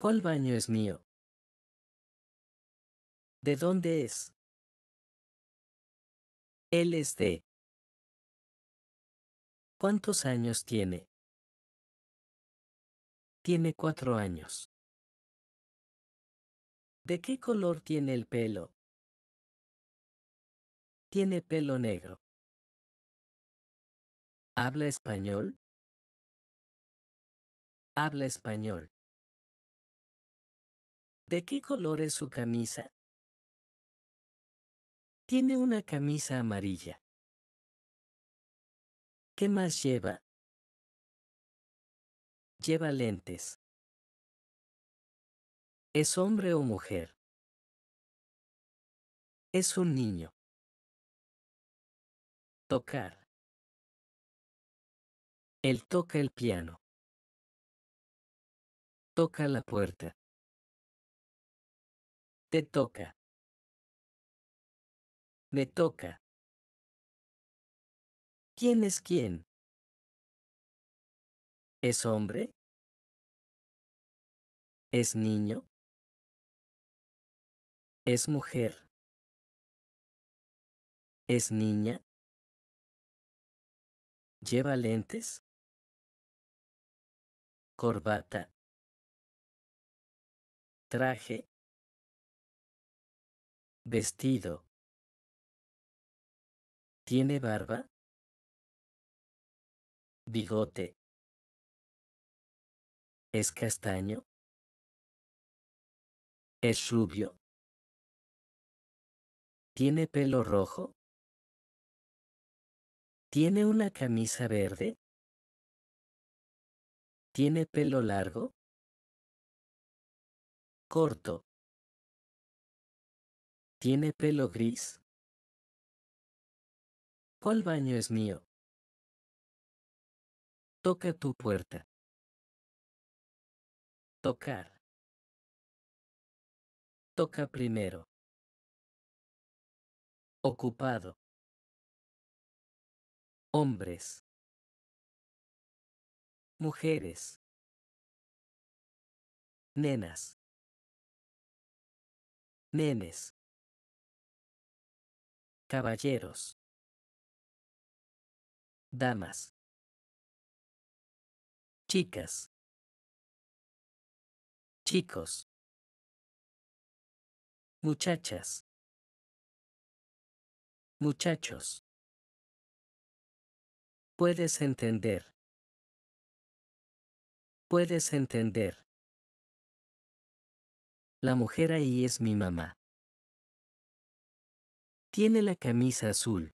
¿Cuál baño es mío? ¿De dónde es? Él es de. ¿Cuántos años tiene? Tiene cuatro años. ¿De qué color tiene el pelo? Tiene pelo negro. ¿Habla español? Habla español. ¿De qué color es su camisa? Tiene una camisa amarilla. ¿Qué más lleva? Lleva lentes. ¿Es hombre o mujer? Es un niño. Tocar. Él toca el piano. Toca la puerta. Te toca. Me toca. ¿Quién es quién? ¿Es hombre? ¿Es niño? ¿Es mujer? ¿Es niña? ¿Lleva lentes? ¿Corbata? ¿Traje? Vestido. ¿Tiene barba? Bigote. ¿Es castaño? ¿Es rubio? ¿Tiene pelo rojo? ¿Tiene una camisa verde? ¿Tiene pelo largo? Corto. Tiene pelo gris. ¿Cuál baño es mío? Toca tu puerta. Tocar. Toca primero. Ocupado. Hombres. Mujeres. Nenas. Nenes. Caballeros. Damas. Chicas. Chicos. Muchachas. Muchachos. Puedes entender. Puedes entender. La mujer ahí es mi mamá. Tiene la camisa azul.